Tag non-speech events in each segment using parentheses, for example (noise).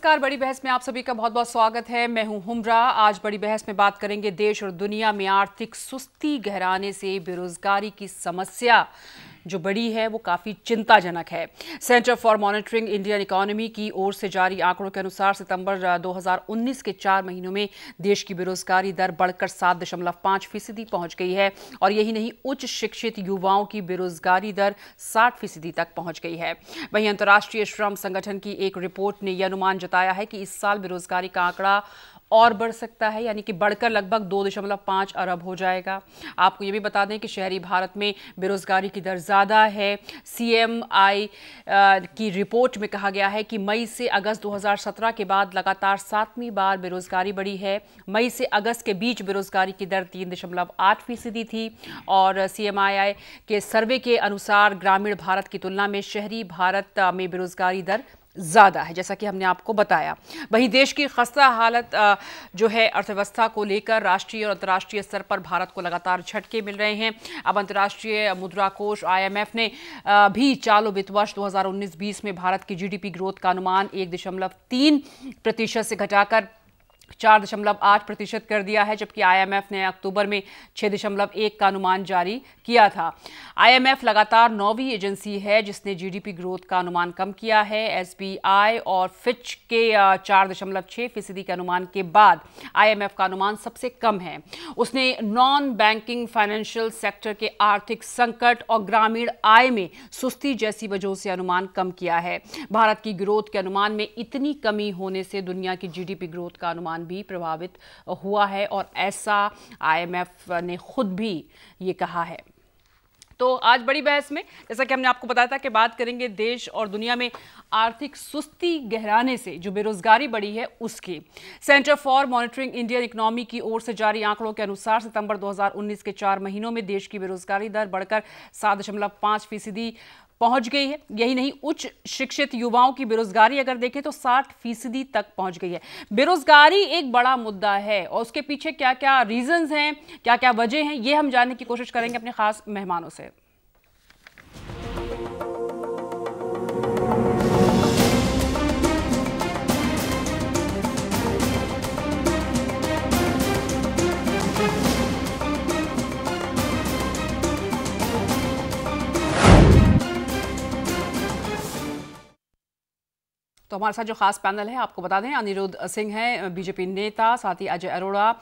नमस्कार बड़ी बहस में आप सभी का बहुत बहुत स्वागत है मैं हूं हुमरा आज बड़ी बहस में बात करेंगे देश और दुनिया में आर्थिक सुस्ती गहराने से बेरोजगारी की समस्या जो बढ़ी है वो काफ़ी चिंताजनक है Centre for Monitoring Indian Economy की ओर से जारी आंकड़ों के अनुसार सितंबर 2019 के चार महीनों में देश की बेरोजगारी दर बढ़कर सात दशमलव पाँच फीसदी पहुँच गई है और यही नहीं उच्च शिक्षित युवाओं की बेरोजगारी दर साठ फीसदी तक पहुँच गई है वहीं अंतर्राष्ट्रीय श्रम संगठन की एक रिपोर्ट ने यह अनुमान जताया है कि इस साल बेरोजगारी का आंकड़ा और बढ़ सकता है यानी कि बढ़कर लगभग दो दशमलव पाँच अरब हो जाएगा आपको ये भी बता दें कि शहरी भारत में बेरोज़गारी की दर ज़्यादा है सीएमआई की रिपोर्ट में कहा गया है कि मई से अगस्त 2017 के बाद लगातार सातवीं बार बेरोज़गारी बढ़ी है मई से अगस्त के बीच बेरोज़गारी की दर तीन दशमलव आठ फीसदी थी और सी के सर्वे के अनुसार ग्रामीण भारत की तुलना में शहरी भारत में बेरोज़गारी दर ज़्यादा है जैसा कि हमने आपको बताया वहीं देश की खस्ता हालत जो है अर्थव्यवस्था को लेकर राष्ट्रीय और अंतर्राष्ट्रीय स्तर पर भारत को लगातार झटके मिल रहे हैं अब अंतर्राष्ट्रीय मुद्रा कोष आई ने भी चालू वित्त वर्ष 2019-20 में भारत की जीडीपी ग्रोथ का अनुमान एक दशमलव तीन प्रतिशत से घटाकर चार दशमलव आठ प्रतिशत कर दिया है जबकि आईएमएफ ने अक्टूबर में छः दशमलव एक का अनुमान जारी किया था आईएमएफ लगातार नौवीं एजेंसी है जिसने जीडीपी ग्रोथ का अनुमान कम किया है एसबीआई और फिच के चार दशमलव छः फीसदी के अनुमान के बाद आईएमएफ का अनुमान सबसे कम है उसने नॉन बैंकिंग फाइनेंशियल सेक्टर के आर्थिक संकट और ग्रामीण आय में सुस्ती जैसी वजहों से अनुमान कम किया है भारत की ग्रोथ के अनुमान में इतनी कमी होने से दुनिया की जीडीपी ग्रोथ का अनुमान तूफान भी प्रभावित हुआ है और ऐसा आईएमएफ ने खुद भी ये कहा है तो आज बड़ी बहस में जैसा कि हमने आपको बताया था कि बात करेंगे देश और दुनिया में आर्थिक सुस्ती गहराने से जो बेरोजगारी बढ़ी है उसकी Centre for Monitoring Indian Economy की ओर से जारी आंकड़ों के अनुसार सितंबर 2019 के चार महीनों में देश की बेरोजगारी दर बढ़कर सात दशमलव पाँच फीसदी पहुंच गई है यही नहीं उच्च शिक्षित युवाओं की बेरोजगारी अगर देखें तो 60 फीसदी तक पहुंच गई है बेरोजगारी एक बड़ा मुद्दा है और उसके पीछे क्या क्या रीजंस हैं क्या क्या वजह हैं ये हम जानने की कोशिश करेंगे अपने खास मेहमानों से तो हमारे साथ जो खास पैनल है आपको बता दें अनिरुद्ध सिंह हैं बीजेपी नेता साथ ही अजय अरोड़ा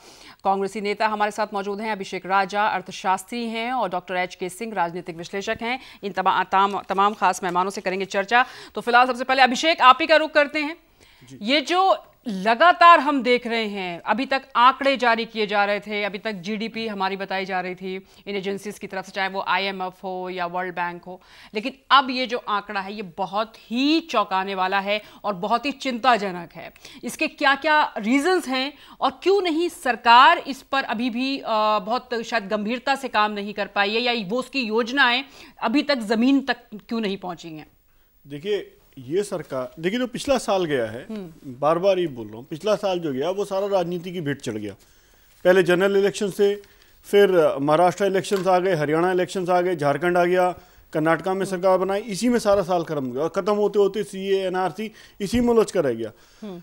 कांग्रेसी नेता हमारे साथ मौजूद हैं अभिषेक राजा अर्थशास्त्री हैं और डॉक्टर एच के सिंह राजनीतिक विश्लेषक हैं इन तमा, तमाम तमाम खास मेहमानों से करेंगे चर्चा तो फिलहाल सबसे पहले अभिषेक आप ही का रुख करते हैं ये जो लगातार हम देख रहे हैं अभी तक आंकड़े जारी किए जा रहे थे अभी तक जीडीपी हमारी बताई जा रही थी इन एजेंसीज की तरफ से चाहे वो आईएमएफ हो या वर्ल्ड बैंक हो लेकिन अब ये जो आंकड़ा है ये बहुत ही चौंकाने वाला है और बहुत ही चिंताजनक है इसके क्या क्या रीजंस हैं और क्यों नहीं सरकार इस पर अभी भी बहुत शायद गंभीरता से काम नहीं कर पाई है या वो उसकी योजनाएँ अभी तक ज़मीन तक क्यों नहीं पहुँची हैं देखिए ये सरकार देखिए जो तो पिछला साल गया है हम्म। बार बार ये बोल रहा हूँ पिछला साल जो गया वो सारा राजनीति की भेंट चढ़ गया पहले जनरल इलेक्शन से फिर महाराष्ट्र इलेक्शंस आ गए हरियाणा इलेक्शंस आ गए झारखंड आ गया कर्नाटका में सरकार हम्म। बनाई इसी में सारा साल खत्म गया खत्म होते होते सी ए एन आर सी इसी में उलझ कर रह गया हम्म।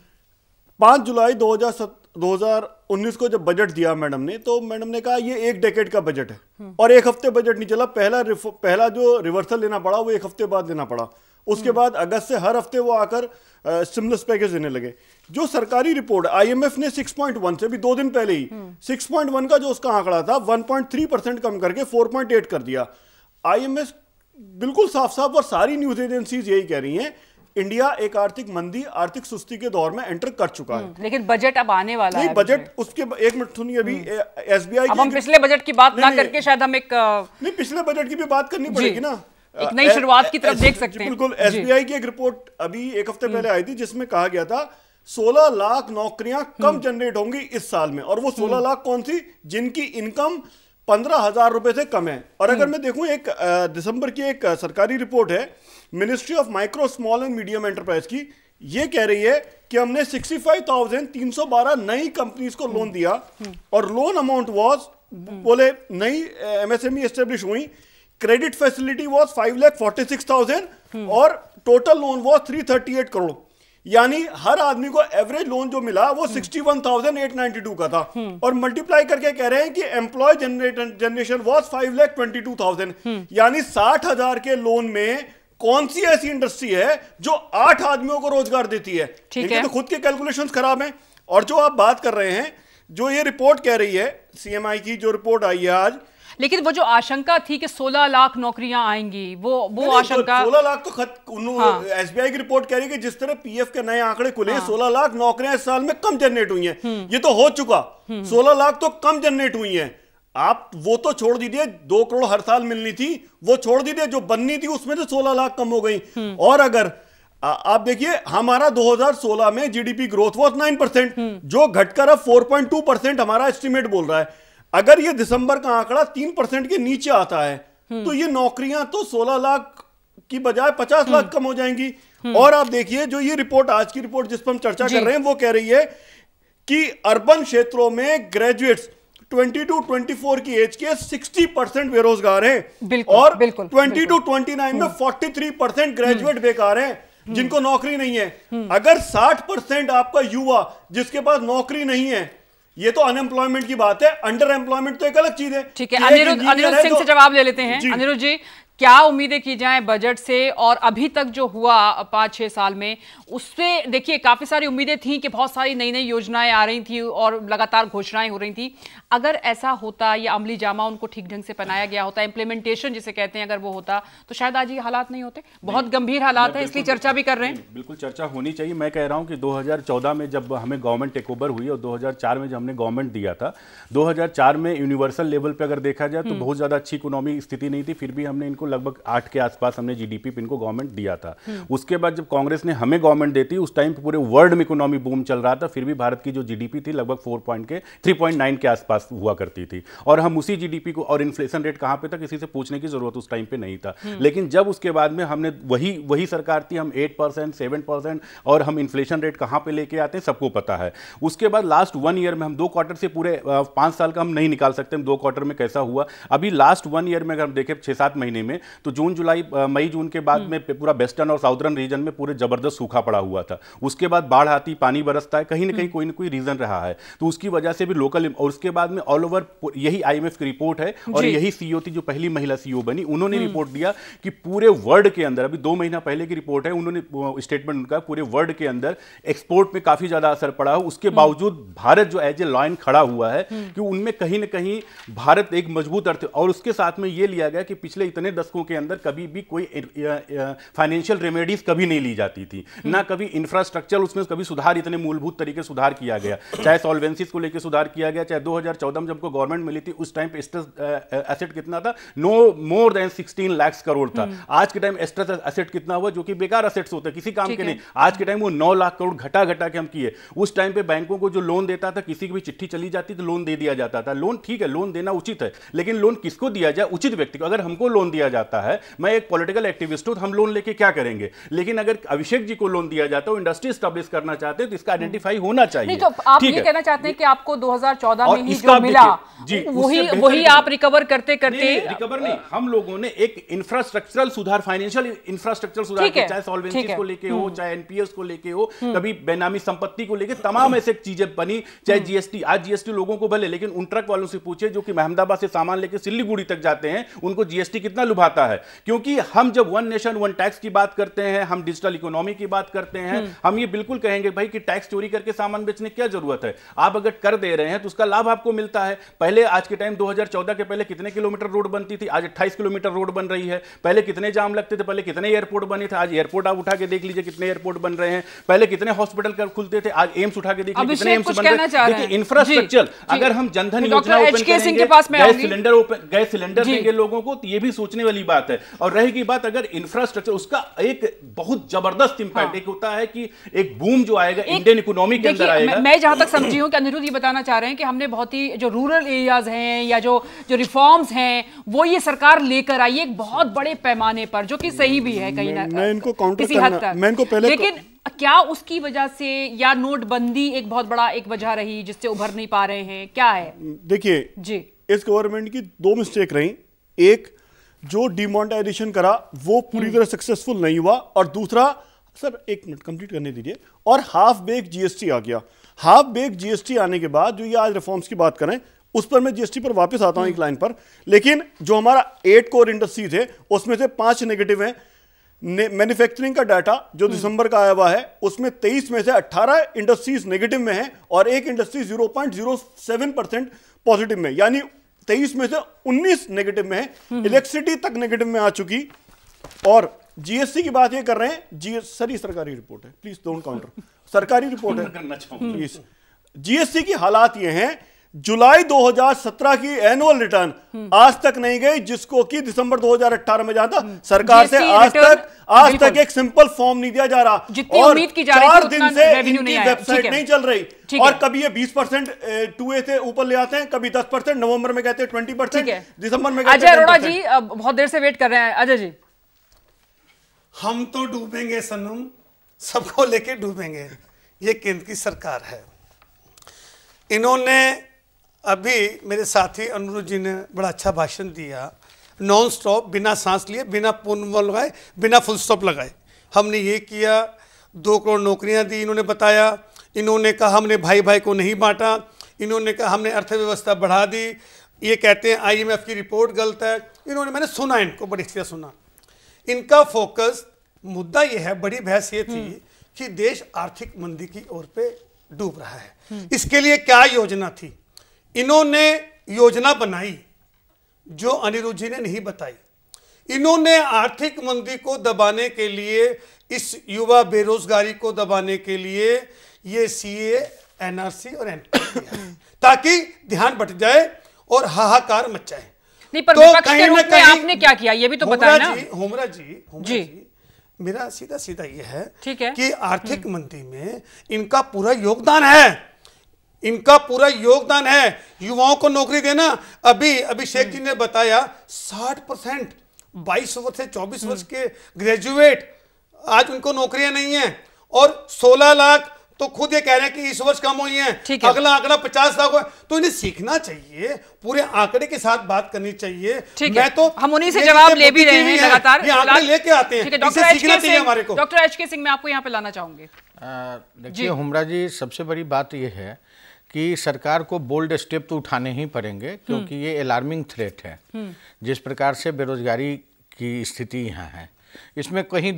पाँच जुलाई दो हजार सत दो हजार उन्नीस को जब बजट दिया मैडम ने तो मैडम ने कहा ये एक डेकेट का बजट है और एक हफ्ते बजट नहीं चला पहला पहला जो रिवर्सल लेना पड़ा वो एक हफ्ते बाद लेना पड़ा उसके हम्म। बाद अगस्त से हर हफ्ते वो आकर स्टिमुलस पैकेज देने लगे जो सरकारी रिपोर्ट आईएमएफ ने 6.1 से भी दो दिन पहले ही 6.1 हम्म। का जो उसका आंकड़ा था 1.3 परसेंट कम करके 4.8 कर दिया आईएमएफ बिल्कुल साफ साफ और सारी न्यूज एजेंसीज यही कह रही हैं इंडिया एक आर्थिक मंदी आर्थिक सुस्ती के दौर में एंटर कर चुका है हम्म, लेकिन बजट अब आने वाला नहीं, है बजट उसके एक मिनट सुनिए अभी एसबीआई हम पिछले बजट की बात ना करके शायद हम एक नहीं पिछले बजट की भी बात करनी पड़ेगी ना एक नई शुरुआत की तरफ देख सकते हैं बिल्कुल एसबीआई की एक रिपोर्ट अभी एक हफ्ते पहले आई थी जिसमें कहा गया था 16 लाख नौकरियां कम हम्म। जनरेट होंगी इस साल में और वो 16 हम्म। लाख कौन सी जिनकी इनकम पंद्रह हजार रुपए से कम है और अगर हम्म। मैं देखूं एक दिसंबर की एक सरकारी रिपोर्ट है Ministry of Micro Small and Medium Enterprise की ये कह रही है कि हमने 65,312 नई कंपनीज को लोन दिया और लोन अमाउंट वाज बोले नई एमएसएमई एस्टेब्लिश हुई credit facility was five lakh forty six thousand और total loan was three thirty eight crore यानी हर आदमी को एवरेज लोन जो मिला वो sixty one thousand eight ninety two का था hmm. और मल्टीप्लाई करके कह रहे हैं कि employ generation was five lakh twenty two thousand यानी साठ हजार के लोन में कौन सी ऐसी इंडस्ट्री है जो आठ आदमियों को रोजगार देती है ठीक है तो खुद के कैलकुलेशन खराब हैं और जो आप बात कर रहे हैं जो ये रिपोर्ट कह रही है सीएमआई की जो रिपोर्ट आई है आज लेकिन वो जो आशंका थी कि 16 लाख नौकरियां आएंगी वो वो आशंका तो सोलह लाख तो खत हाँ। एस बी की रिपोर्ट कह रही कि जिस तरह पीएफ के नए आंकड़े खुले हैं हाँ। सोलह लाख नौकरियां इस साल में कम जनरेट हुई हैं हम्म। ये तो हो चुका हम्म। सोलह लाख तो कम जनरेट हुई हैं आप वो तो छोड़ दीजिए दो करोड़ हर साल मिलनी थी वो छोड़ दीजिए जो बननी थी उसमें से सोलह लाख कम हो गई हम्म। और अगर आ, आप देखिए हमारा 2016 में जीडीपी ग्रोथ वॉज 9 परसेंट जो घटकर अब 4.2 परसेंट हमारा एस्टिमेट बोल रहा है अगर ये दिसंबर का आंकड़ा तीन परसेंट के नीचे आता है हम्म। तो ये नौकरियां तो सोलह लाख की बजाय पचास लाख हम्म। कम हो जाएंगी हम्म। और आप देखिए जो ये रिपोर्ट आज की रिपोर्ट जिस पर हम चर्चा कर रहे हैं वो कह रही है कि अर्बन क्षेत्रों में ग्रेजुएट्स 22 टू 24 की एज के 60 परसेंट बेरोजगार हैं और 22 29 में 43 परसेंट ग्रेजुएट बेकार हैं जिनको नौकरी नहीं है अगर 60 परसेंट आपका युवा जिसके पास नौकरी नहीं है ये तो अनएम्प्लॉयमेंट की बात है अंडर एम्प्लॉयमेंट तो एक अलग चीज है ठीक है अनिरुद्ध अनिरुद्ध सिंह तो- से जवाब ले लेते हैं अनिरुद्ध जी क्या उम्मीदें की जाएं बजट से और अभी तक जो हुआ पाँच छः साल में उससे देखिए काफ़ी सारी उम्मीदें थी कि बहुत सारी नई नई योजनाएं आ रही थी और लगातार घोषणाएं हो रही थी अगर ऐसा होता या अमली जामा उनको ठीक ढंग से पहनाया गया होता इम्प्लीमेंटेशन जिसे कहते हैं अगर वो होता तो शायद आज ये हालात नहीं होते बहुत गंभीर हालात है इसलिए चर्चा भी कर रहे हैं बिल्कुल चर्चा होनी चाहिए मैं कह रहा हूँ कि दो में जब हमें गवर्नमेंट टेक ओवर हुई और दो में जब हमने गवर्नमेंट दिया था दो में यूनिवर्सल लेवल पर अगर देखा जाए तो हम्म। बहुत ज़्यादा अच्छी इकोनॉमिक स्थिति नहीं थी फिर भी हमने इनको को लगभग आठ के आसपास हमने जीडीपी पे को गवर्नमेंट दिया था उसके बाद जब कांग्रेस ने हमें गवर्नमेंट देती उस टाइम पूरे वर्ल्ड में इकोनॉमी बूम चल रहा था फिर भी भारत की जो जीडीपी थी लगभग फोर पॉइंट के थ्री पॉइंट नाइन के आसपास हुआ करती थी और हम उसी जीडीपी को और इन्फ्लेशन रेट कहाँ पे था किसी से पूछने की जरूरत उस टाइम पे नहीं था हम्म। लेकिन जब उसके बाद में हमने वही वही सरकार थी हम एट परसेंट सेवन परसेंट और हम इन्फ्लेशन रेट कहाँ पे लेके आते हैं सबको पता है उसके बाद लास्ट वन ईयर में हम दो क्वार्टर से पूरे पाँच साल का हम नहीं निकाल सकते हम दो क्वार्टर में कैसा हुआ अभी लास्ट वन ईयर में अगर हम देखें छः सात महीने में में तो जून जुलाई मई जून के बाद हम्म। में पूरा वेस्टर्न और साउदर्न रीजन में पूरे जबरदस्त सूखा पड़ा हुआ था उसके बाद बाढ़ आती पानी बरसता है कहीं ना कहीं हम्म। कोई ना कोई रीजन रहा है तो उसकी वजह से भी लोकल और उसके बाद में ऑल ओवर यही आईएमएफ की रिपोर्ट है और यही सीईओ थी जो पहली महिला सीईओ बनी उन्होंने हम्म। रिपोर्ट दिया कि पूरे वर्ल्ड के अंदर अभी दो महीना पहले की रिपोर्ट है उन्होंने स्टेटमेंट उनका पूरे वर्ल्ड के अंदर एक्सपोर्ट में काफी ज्यादा असर पड़ा हो उसके बावजूद भारत जो एज ए लॉयन खड़ा हुआ है कि उनमें कहीं ना कहीं भारत एक मजबूत अर्थ और उसके साथ में ये लिया गया कि पिछले इतने दशकों के अंदर कभी भी कोई फाइनेंशियल रेमेडीज कभी नहीं ली जाती थी हम्म। ना कभी इंफ्रास्ट्रक्चर उसमें कभी सुधार इतने मूलभूत तरीके सुधार किया गया चाहे सॉल्वेंसीज को लेकर सुधार किया गया चाहे 2014 में जब गवर्नमेंट मिली थी उस टाइम पे स्ट्रेस एसेट कितना था no more than sixteen lakhs crore था हम्म। आज के टाइम स्ट्रेस एसेट कितना हुआ जो कि बेकार एसेट्स होते किसी काम के नहीं आज के टाइम वो नौ लाख करोड़ घटा घटा के हम किए उस टाइम पे बैंकों को जो लोन देता था किसी की भी चिट्ठी चली जाती तो लोन दे दिया जाता था लोन ठीक है लोन देना उचित है लेकिन लोन किसको दिया जाए उचित व्यक्ति को अगर हमको लोन दिया जाता है मैं एक पॉलिटिकल एक्टिविस्ट हूं तो हम लोन लेके क्या करेंगे लेकिन अगर अभिषेक जी को लोन दिया जाता है इंडस्ट्री स्टेब्लिश करना चाहते हैं तो इसका आइडेंटिफाई होना तो चाहिए तो आप ये कहना चाहते हैं कि आपको 2014 में ही जो मिला वही वही आप रिकवर करते करते रिकवर नहीं हम लोगों ने एक इंफ्रास्ट्रक्चरल सुधार फाइनेंशियल इंफ्रास्ट्रक्चर सुधार चाहे सोलवेंसी को लेके हो हम्म। चाहे एनपीएस को लेके हो हम्म। कभी बेनामी संपत्ति को लेके तमाम ऐसे चीजें बनी चाहे जीएसटी हम्म। आज जीएसटी लोगों को भले लेकिन उन ट्रक वालों से पूछे जो कि अहमदाबाद से सामान लेके सिल्लीगुड़ी तक जाते हैं उनको जीएसटी कितना लुभा निभाता है क्योंकि हम जब वन नेशन वन टैक्स की बात करते हैं हम डिजिटल इकोनॉमी की बात करते हैं हम्म। हम ये बिल्कुल कहेंगे भाई कि टैक्स चोरी करके सामान बेचने क्या जरूरत है आप अगर कर दे रहे हैं तो उसका लाभ आपको मिलता है पहले आज के टाइम दो के पहले कितने किलोमीटर रोड बनती थी आज अट्ठाईस किलोमीटर रोड बन रही है पहले कितने जाम लगते थे पहले कितने एयरपोर्ट बने थे आज एयरपोर्ट आप उठा के देख लीजिए कितने एयरपोर्ट बन रहे हैं पहले कितने हॉस्पिटल खुलते थे आज एम्स उठा के देख लीजिए एम्स बन रहे हैं देखिए इंफ्रास्ट्रक्चर अगर हम जनधन योजना ओपन करेंगे गैस सिलेंडर गैस सिलेंडर देंगे लोगों को तो ये भी सोचने वाली वाली बात है और रहेगी बात अगर इंफ्रास्ट्रक्चर उसका एक बहुत जबरदस्त इंपैक्ट हाँ। एक होता है कि एक बूम जो आएगा इंडियन इकोनॉमी के अंदर आएगा मैं, जहां तक समझी हूं कि अनिरुद्ध ये बताना चाह रहे हैं कि हमने बहुत ही जो रूरल एरियाज हैं या जो जो रिफॉर्म्स हैं वो ये सरकार लेकर आई एक बहुत बड़े पैमाने पर जो कि सही भी है कहीं ना मैं इनको किसी हद तक मैं इनको पहले लेकिन क्या उसकी वजह से या नोटबंदी एक बहुत बड़ा एक वजह रही जिससे उभर नहीं पा रहे हैं क्या है देखिए जी इस गवर्नमेंट की दो मिस्टेक रही एक जो डिमोनिटाइजेशन करा वो पूरी तरह सक्सेसफुल नहीं हुआ और दूसरा सर एक मिनट कंप्लीट करने दीजिए और हाफ बेक जीएसटी आ गया हाफ बेक जीएसटी आने के बाद जो ये आज रिफॉर्म्स की बात करें उस पर मैं जीएसटी पर वापस आता हूं एक लाइन पर लेकिन जो हमारा एट कोर इंडस्ट्रीज है उसमें से पांच नेगेटिव है मैन्युफैक्चरिंग का डाटा जो हम्म। दिसंबर का आया हुआ है उसमें 23 में से 18 इंडस्ट्रीज नेगेटिव में है और एक इंडस्ट्री 0.07 परसेंट पॉजिटिव में यानी तेईस में से उन्नीस नेगेटिव में है इलेक्ट्रिसिटी तक नेगेटिव में आ चुकी और जीएसटी की बात ये कर रहे हैं जीएस सर सरकारी रिपोर्ट है प्लीज डोंट काउंटर सरकारी रिपोर्ट है प्लीज (laughs) जीएसटी की हालात ये हैं जुलाई 2017 की एनुअल रिटर्न आज तक नहीं गई जिसको कि दिसंबर 2018 में जाता हम्म। सरकार से आज तक आज तक एक सिंपल फॉर्म नहीं दिया जा रहा और की जा चार दिन से इनकी वेबसाइट नहीं चल रही और कभी ये 20 परसेंट टू ए से ऊपर ले आते हैं कभी 10 परसेंट नवंबर में कहते हैं 20 परसेंट दिसंबर में अजय अरोड़ा जी बहुत देर से वेट कर रहे हैं अजय जी हम तो डूबेंगे सनम सबको लेके डूबेंगे ये केंद्र की सरकार है इन्होंने अभी मेरे साथी अनुरुद्ध जी ने बड़ा अच्छा भाषण दिया नॉन स्टॉप बिना सांस लिए बिना पूर्ण लगाए बिना फुल स्टॉप लगाए हमने ये किया दो करोड़ नौकरियां दी इन्होंने बताया इन्होंने कहा हमने भाई भाई को नहीं बांटा इन्होंने कहा हमने अर्थव्यवस्था बढ़ा दी ये कहते हैं आईएमएफ की रिपोर्ट गलत है इन्होंने मैंने सुना इनको बड़ी अच्छी सुना इनका फोकस मुद्दा यह है बड़ी बहस ये थी हम्म। कि देश आर्थिक मंदी की ओर पे डूब रहा है हम्म। इसके लिए क्या योजना थी इन्होंने योजना बनाई जो अनिरुद्ध जी ने नहीं बताई इन्होंने आर्थिक मंदी को दबाने के लिए इस युवा बेरोजगारी को दबाने के लिए ये सीए एनआरसी और एन (coughs) ताकि ध्यान बट जाए और हाहाकार मच जाए नहीं पर तो कहीं ना कहीं आपने क्या किया ये भी तो बताया ना जी होमरा जी होमरा जी, जी मेरा सीधा सीधा ये है ठीक है कि आर्थिक हम्म। मंदी में इनका पूरा योगदान है इनका पूरा योगदान है युवाओं को नौकरी देना अभी अभिषेक जी ने बताया साठ परसेंट बाईस वर्ष से चौबीस वर्ष हम्म। के ग्रेजुएट आज उनको नौकरियां नहीं है और सोलह लाख तो खुद ये कह रहे हैं कि इस वर्ष कम हुई है अगला आंकड़ा पचास लाख तो इन्हें सीखना चाहिए पूरे आंकड़े के साथ बात करनी चाहिए है तो हम उन्हीं से जवाब ले भी रहे हैं लगातार लेके आते हैं डॉक्टर सीखना चाहिए हमारे को डॉक्टर एच के सिंह मैं आपको यहाँ पे लाना चाहूंगी देखिए हुमरा जी सबसे बड़ी बात यह है कि सरकार को बोल्ड स्टेप तो उठाने ही पड़ेंगे हम्म। क्योंकि ये अलार्मिंग थ्रेट है हम्म। जिस प्रकार से बेरोजगारी की स्थिति यहाँ है इसमें कहीं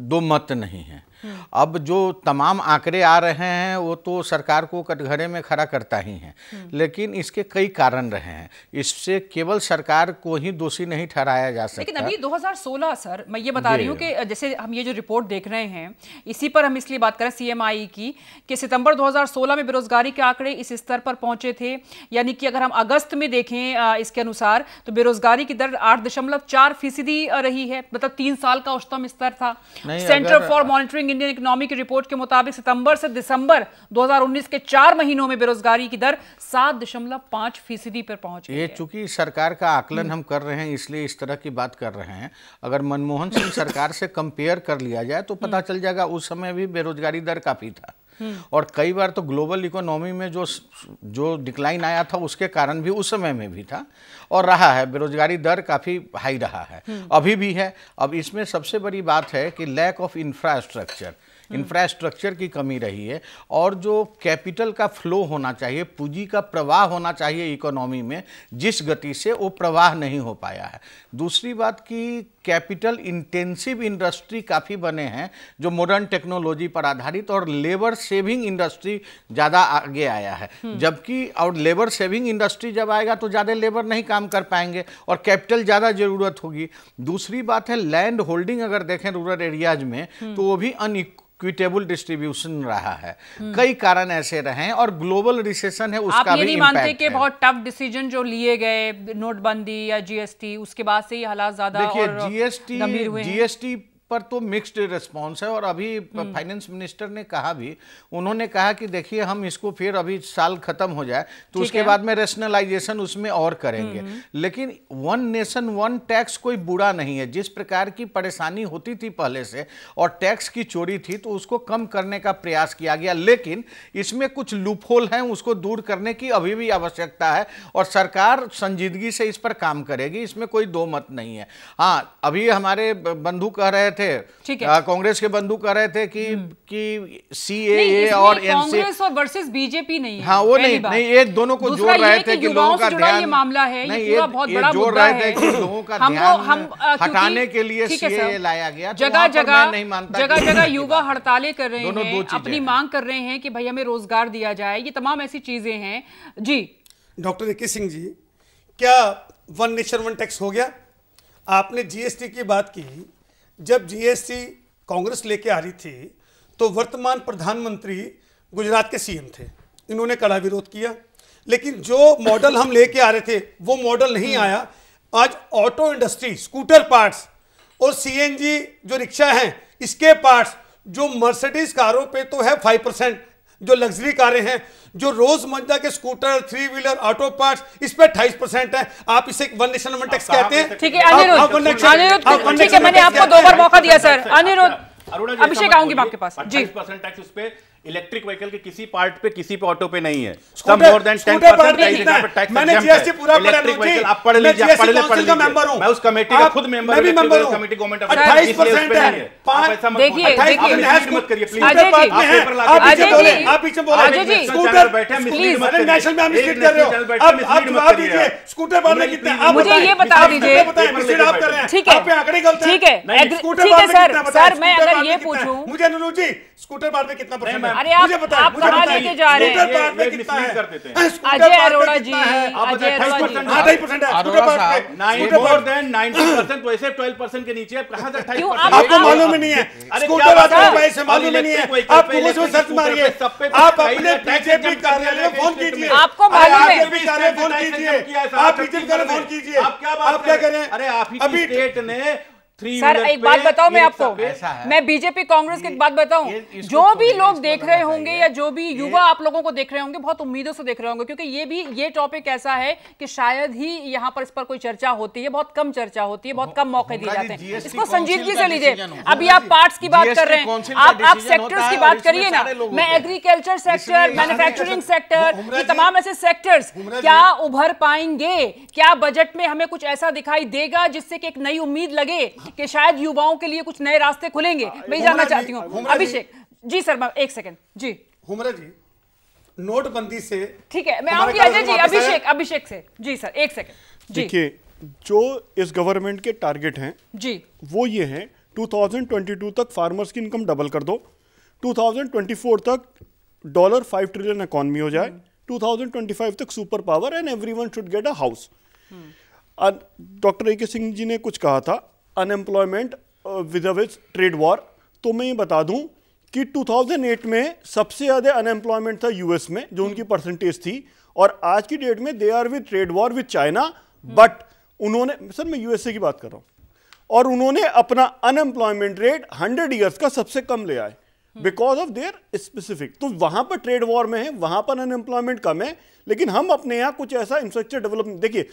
दो मत नहीं है अब जो तमाम आंकड़े आ रहे हैं वो तो सरकार को कटघरे में खड़ा करता ही है हम्म। लेकिन इसके कई कारण रहे हैं इससे केवल सरकार को ही दोषी नहीं ठहराया जा सकता लेकिन अभी 2016 सर मैं ये बता रही हूँ कि जैसे हम ये जो रिपोर्ट देख रहे हैं इसी पर हम इसलिए बात करें सीएमआई की कि सितंबर 2016 में बेरोजगारी के आंकड़े इस स्तर पर पहुंचे थे यानी कि अगर हम अगस्त में देखें इसके अनुसार तो बेरोजगारी की दर आठ दशमलव चार फीसदी रही है मतलब तीन साल का उच्चतम स्तर था Centre for Monitoring Indian Economy की रिपोर्ट के मुताबिक सितंबर से दिसंबर 2019 के चार महीनों में बेरोजगारी की दर सात दशमलव पांच फीसदी पर पहुंच ये चूंकि सरकार का आकलन हम कर रहे हैं इसलिए इस तरह की बात कर रहे हैं अगर मनमोहन सिंह (coughs) सरकार से कंपेयर कर लिया जाए तो पता हम्म। चल जाएगा उस समय भी बेरोजगारी दर काफी था हम्म। और कई बार तो ग्लोबल इकोनॉमी में जो जो डिक्लाइन आया था उसके कारण भी उस समय में भी था और रहा है बेरोजगारी दर काफ़ी हाई रहा है हम्म। अभी भी है अब इसमें सबसे बड़ी बात है कि लैक ऑफ इंफ्रास्ट्रक्चर इंफ्रास्ट्रक्चर की कमी रही है और जो कैपिटल का फ्लो होना चाहिए पूंजी का प्रवाह होना चाहिए इकोनॉमी में जिस गति से वो प्रवाह नहीं हो पाया है दूसरी बात कि कैपिटल इंटेंसिव इंडस्ट्री काफ़ी बने हैं जो मॉडर्न टेक्नोलॉजी पर आधारित और लेबर सेविंग इंडस्ट्री ज़्यादा आगे आया है हम्म। जबकि और लेबर सेविंग इंडस्ट्री जब आएगा तो ज़्यादा लेबर नहीं काम कर पाएंगे और कैपिटल ज़्यादा ज़रूरत होगी दूसरी बात है लैंड होल्डिंग अगर देखें रूरल एरियाज में हम्म। तो वो भी अन इक्विटेबल डिस्ट्रीब्यूशन रहा है हम्म। कई कारण ऐसे रहे हैं और ग्लोबल रिसेशन है उसका आप ये भी नहीं मानते कि बहुत टफ डिसीजन जो लिए गए नोटबंदी या जीएसटी उसके बाद से ये हालात ज्यादा देखिए जीएसटी जीएसटी पर तो मिक्स्ड रिस्पॉन्स है और अभी फाइनेंस हम्म। मिनिस्टर ने कहा भी उन्होंने कहा कि देखिए हम इसको फिर अभी साल खत्म हो जाए तो उसके बाद में रेशनलाइजेशन उसमें और करेंगे हम्म, हम्म। लेकिन वन नेशन वन टैक्स कोई बुरा नहीं है जिस प्रकार की परेशानी होती थी पहले से और टैक्स की चोरी थी तो उसको कम करने का प्रयास किया गया लेकिन इसमें कुछ लूपहोल हैं उसको दूर करने की अभी भी आवश्यकता है और सरकार संजीदगी से इस पर काम करेगी इसमें कोई दो मत नहीं है हाँ अभी हमारे बंधु कह रहे थे थे कांग्रेस के बंधु कह रहे थे कि हम्म। कि सीएए और कांग्रेस और वर्सेस बीजेपी नहीं हाँ वो नहीं नहीं एक दोनों को जोड़ रहे थे कि लोगों का ध्यान ये मामला है नहीं, ये बहुत बड़ा जोड़ रहे थे कि लोगों का ध्यान हटाने के लिए सीएए लाया गया तो जगह जगह नहीं मानता जगह जगह युवा हड़तालें कर रहे हैं अपनी मांग कर रहे हैं कि भाई हमें रोजगार दिया जाए ये तमाम ऐसी चीजें हैं जी डॉक्टर ए सिंह जी क्या वन नेशन वन टैक्स हो गया आपने जीएसटी की बात की जब जीएसटी कांग्रेस लेके आ रही थी तो वर्तमान प्रधानमंत्री गुजरात के सीएम थे इन्होंने कड़ा विरोध किया लेकिन जो मॉडल हम लेके आ रहे थे वो मॉडल नहीं आया आज ऑटो इंडस्ट्री स्कूटर पार्ट्स और सीएनजी जो रिक्शा हैं इसके पार्ट्स जो मर्सिडीज कारों पे तो है फाइव परसेंट जो लग्जरी कारें हैं जो रोजमर्रा के scooter three wheeler auto part इस पे अट्ठाईस परसेंट है आप इसे वन नेशन वन टैक्स कहते हैं ठीक है अनिरुद्ध ठीक है मैंने आपको दो बार मौका दिया सर अच्छा, अनिरुद्ध अच्छा, अच्छा, अभिषेक आऊंगी आपके पास जी परसेंट टैक्स उस पर इलेक्ट्रिक व्हीकल के किसी पार्ट पे किसी पे ऑटो पे नहीं है सम मोर देन 10 परसेंट मैंने जीएसटी पूरा पढ़ा इलेक्ट्रिक जी आप पढ़ लीजिए आप पढ़ ले पढ़ लीजिए मैं उस कमेटी का खुद मेंबर हूं मेंबर हूं कमेटी गवर्नमेंट ऑफ 28 परसेंट है पांच देखिए देखिए मत करिए प्लीज आप पेपर ला आप पीछे बोले आप पीछे बोल रहे हैं स्कूटर बैठे हैं मिसलीड मत करिए नेशनल में हम मिसलीड कर रहे हो आप आप जवाब दीजिए स्कूटर पर कितने आप मुझे ये बता दीजिए मिसलीड आप कर रहे हैं ठीक है आप पे आंकड़े गलत हैं ठीक है स्कूटर ठीक है सर सर मैं अगर ये पूछूं मुझे अनुरोध जी स्कूटर पर कितना परसेंट अरे आप, मुझे आप कहाँ लेके जा रहे हैं हाँ, अजय अरोड़ा जी अजय तो आपको मालूम नहीं है आप अपने बीजेपी कार्यालय फोन कीजिए आपको मालूम है फोन कीजिए आप बीजेपी कार्यालय फोन कीजिए आप क्या करें अरे आप ही स्टेट ने थ्री सर एक बात बताओ मैं आपको मैं बीजेपी कांग्रेस की एक बात बताऊं जो भी लोग देख रहे होंगे या जो भी युवा आप लोगों को देख रहे होंगे बहुत उम्मीदों से देख रहे होंगे क्योंकि ये भी ये टॉपिक ऐसा है कि शायद ही यहाँ पर इस पर कोई चर्चा होती है बहुत कम चर्चा होती है बहुत कम मौके दिए जाते हैं इसको संजीदगी से लीजिए अभी आप पार्ट की बात कर रहे हैं आप आप सेक्टर्स की बात करिए ना मैं एग्रीकल्चर सेक्टर मैन्युफैक्चरिंग सेक्टर ये तमाम ऐसे सेक्टर्स क्या उभर पाएंगे क्या बजट में हमें कुछ ऐसा दिखाई देगा जिससे कि एक नई उम्मीद लगे कि शायद युवाओं के लिए कुछ नए रास्ते खुलेंगे हाँ, मैं जानना चाहती हूँ अभिषेक जी सर एक सेकेंड जी हुमरा जी नोटबंदी से ठीक है मैं आऊंगी अजय जी अभिषेक अभिषेक से जी सर एक सेकेंड देखिए जो इस गवर्नमेंट के टारगेट हैं जी वो ये हैं 2022 तक फार्मर्स की इनकम डबल कर दो 2024 तक डॉलर फाइव ट्रिलियन इकॉनमी हो जाए 2025 हम्म। तक super power and everyone should get a house doctor A K Singh जी ने कुछ कहा था अनएम्प्लॉयमेंट विद ट्रेड वॉर तो मैं ये बता दूं कि 2008 में सबसे ज़्यादा अनएम्प्लॉयमेंट था यूएस में जो उनकी परसेंटेज थी और आज की डेट में they are with trade war with China but उन्होंने सर मैं यूएसए की बात कर रहा हूँ और उन्होंने अपना अनएम्प्लॉयमेंट रेट 100 ईयर्स का सबसे कम ले आए बिकॉज ऑफ देयर स्पेसिफिक तो वहां पर ट्रेड वॉर में है वहां पर अनएम्प्लॉयमेंट कम है लेकिन हम अपने यहाँ कुछ ऐसा इंफ्रास्ट्रक्चर डेवलपमेंट देखिए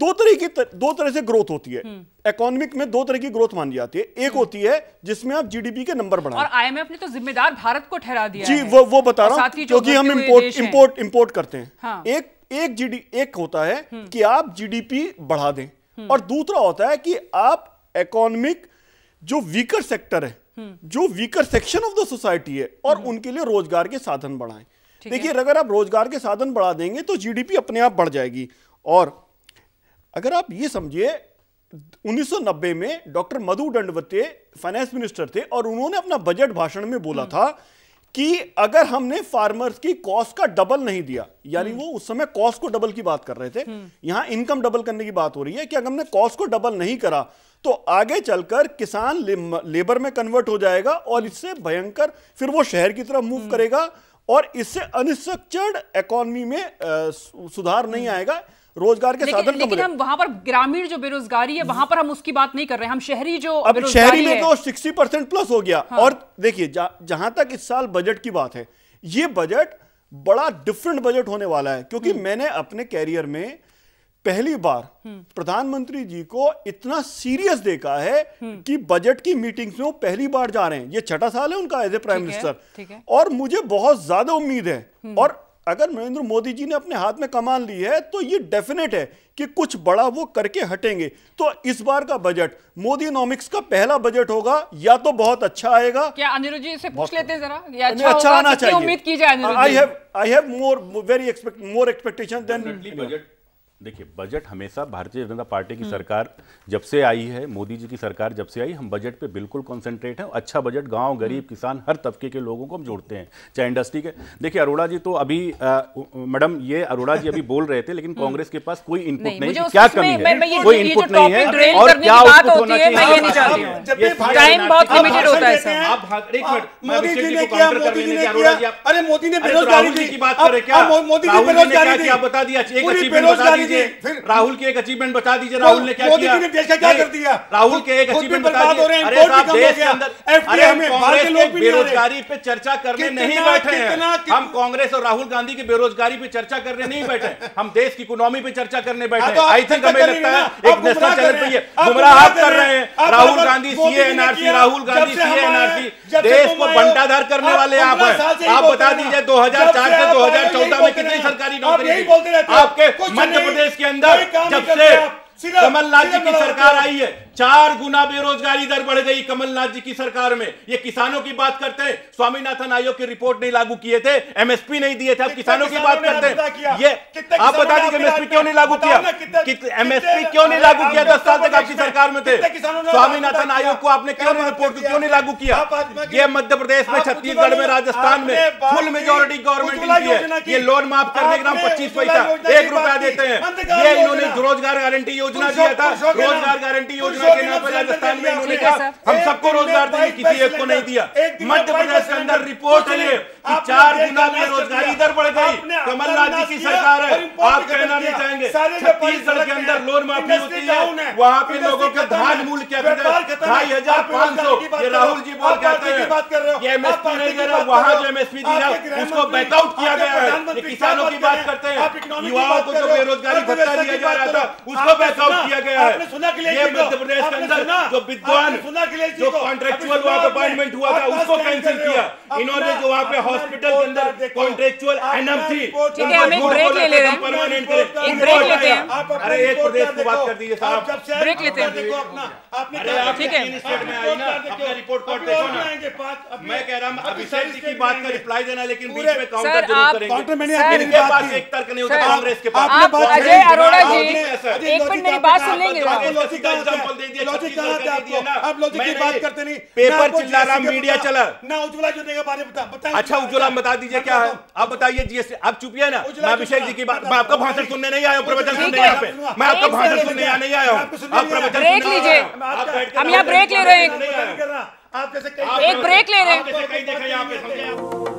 दो तरह की तर, दो तरह से ग्रोथ होती है इकोनॉमिक hmm. में दो तरह की ग्रोथ मानी जाती है एक hmm. होती है जिसमें आप जीडीपी के नंबर बढ़ा और आईएमएफ ने तो जिम्मेदार भारत को ठहरा दिया जी वो वो बता रहा हूँ क्योंकि हम इम्पोर्ट इम्पोर्ट इम्पोर्ट करते हैं हाँ। एक एक जीडी एक होता है hmm. कि आप जीडीपी बढ़ा दें और दूसरा होता है कि आप इकोनॉमिक जो वीकर सेक्टर है जो weaker section of the society है और हम्म। उनके लिए रोजगार के साधन बढ़ाएं देखिए अगर आप रोजगार के साधन बढ़ा देंगे तो जीडीपी अपने आप बढ़ जाएगी और अगर आप ये समझिए 1990 में doctor Madhu Dandavate finance minister थे और उन्होंने अपना बजट भाषण में बोला हम्म। था कि अगर हमने फार्मर्स की कॉस्ट का डबल नहीं दिया यानी हम्म। वो उस समय कॉस्ट को डबल की बात कर रहे थे यहां इनकम डबल करने की बात हो रही है कि अगर हमने कॉस्ट को डबल नहीं करा तो आगे चलकर किसान ले, लेबर में कन्वर्ट हो जाएगा और इससे भयंकर फिर वो शहर की तरफ मूव हम्म। करेगा और इससे अनस्ट्रक्चर्ड इकोनॉमी में आ, सुधार नहीं हम्म। आएगा रोजगार के साधन तो लेकिन, हम वहां पर ग्रामीण जो बेरोजगारी है वहां पर हम उसकी बात नहीं कर रहे हम शहरी जो अब शहरी में तो सिक्सटी परसेंट प्लस हो गया हाँ। और देखिए जहां तक इस साल बजट की बात है ये बजट बड़ा डिफरेंट बजट होने वाला है क्योंकि हम्म। मैंने अपने कैरियर में पहली बार हम्म। प्रधानमंत्री जी को इतना सीरियस देखा है हम्म। कि बजट की मीटिंग्स में वो पहली बार जा रहे हैं ये छठा साल है उनका एज ए प्राइम मिनिस्टर और मुझे बहुत ज्यादा उम्मीद है और अगर नरेंद्र मोदी जी ने अपने हाथ में कमान ली है तो ये डेफिनेट है कि कुछ बड़ा वो करके हटेंगे तो इस बार का बजट मोदी नॉमिक्स का पहला बजट होगा या तो बहुत अच्छा आएगा क्या अनिरुद्ध जी से पूछ लेते हैं जरा अच्छा, अच्छा आना चाहिए उम्मीद की जाए I have I have more very expect more expectation than budget देखिए बजट हमेशा भारतीय जनता पार्टी की हम्म। सरकार जब से आई है मोदी जी की सरकार जब से आई हम बजट पे बिल्कुल कॉन्सेंट्रेट हैं अच्छा बजट गांव हम्म। गरीब किसान हर तबके के लोगों को हम जोड़ते हैं चाहे इंडस्ट्री के देखिए अरोड़ा जी तो अभी मैडम ये अरोड़ा जी अभी बोल रहे थे लेकिन हम्म। कांग्रेस के पास कोई इनपुट नहीं, नहीं क्या कमी है कोई इनपुट नहीं है और क्या आउटपुट होना चाहिए मोदी ने बेरोजगारी की बात कर रहे क्या मोदी ने बेरोजगारी बता दिया दीजिए राहुल की एक अचीवमेंट बता दीजिए राहुल ने क्या किया ने देश का क्या कर दिया राहुल के एक अचीवमेंट बता दीजिए अरे साहब बेरोजगारी पे चर्चा करने नहीं बैठे हैं हम कांग्रेस और राहुल गांधी की बेरोजगारी पे चर्चा करने नहीं बैठे हम देश की इकोनॉमी पे चर्चा करने हाँ बैठे तो आई थिंक हमें लगता है एक नेशनल चैनल पे गुमराह कर रहे हैं राहुल गांधी सीए राहुल गांधी सीए देश को बंटाधार करने वाले आप हैं आप बता दीजिए 2004 से 2014 में कितनी सरकारी नौकरी आपके मध्य प्रदेश के अंदर जब से कमलनाथ जी की सरकार आई है चार गुना बेरोजगारी दर बढ़ गई कमलनाथ जी की सरकार में ये किसानों की बात करते हैं स्वामीनाथन आयोग की रिपोर्ट नहीं लागू किए थे एमएसपी नहीं दिए थे आप किसानों की बात करते हैं ये आप बता दीजिए एमएसपी क्यों नहीं लागू किया एमएसपी क्यों नहीं लागू किया दस साल तक आपकी सरकार में थे स्वामीनाथन आयोग को आपने क्यों रिपोर्ट क्यों नहीं लागू किया ये मध्य प्रदेश में छत्तीसगढ़ में राजस्थान में फुल मेजोरिटी गवर्नमेंट है ये लोन माफ करने के नाम पच्चीस पैसा एक रुपया देते हैं ये इन्होंने रोजगार गारंटी योजना दिया था रोजगार गारंटी योजना राजस्थान में उन्होंने कहा हम सबको रोजगार देंगे किसी एक को नहीं दिया मध्य प्रदेश के अंदर रिपोर्ट है कि चार गुना बेरोजगारी दर बढ़ गई कमलनाथ जी की सरकार है आप कहना नहीं चाहेंगे छत्तीसगढ़ के अंदर लोन माफी होती है वहाँ पे लोगों का धान मूल्य कैपिटल ढाई हजार पाँच सौ ये राहुल जी बोल कहते हैं ये एमएसपी नहीं दे रहा वहाँ जो एमएसपी दे रहा उसको बैकआउट किया गया है किसानों की बात करते हैं युवाओं को जो बेरोजगारी भत्ता दिया जा रहा था उसको बैकआउट किया गया है ये मध्य प्रदेश है इसके अंदर जो विद्वान जो कॉन्ट्रेक्चुअल वहाँ अपॉइंटमेंट हुआ था उसको कैंसिल किया इन्होंने जो वहाँ पे हॉस्पिटल के अंदर कॉन्ट्रेक्चुअल एनम थी परमानेंट करे अरे एक प्रदेश को बात कर दीजिए साहब ब्रेक लेते हैं रिपोर्ट कार्ड देखो ना मैं कह रहा हूँ अभिषेक जी की बात का रिप्लाई देना लेकिन बीच में काउंटर जरूर करेंगे इनके पास एक तर्क नहीं होता कांग्रेस के पास अजय अरोड़ा जी एक मिनट मेरी बात सुन लेंगे आप पेपर चिल्ला रहा मीडिया चला ना उज्ज्वला योजना के बारे में बता अच्छा उज्ज्वला बता दीजिए क्या है आप बताइए जीएसटी आप चुपिए ना मैं अभिषेक जी की बात मैं आपका भाषण सुनने नहीं आया प्रवचन सुनने पे मैं आपका भाषण सुनने नहीं आया आप प्रवचन ब्रेक लीजिए हम ब्रेक ले रहे हैं आप जैसे एक ब्रेक ले रहे हैं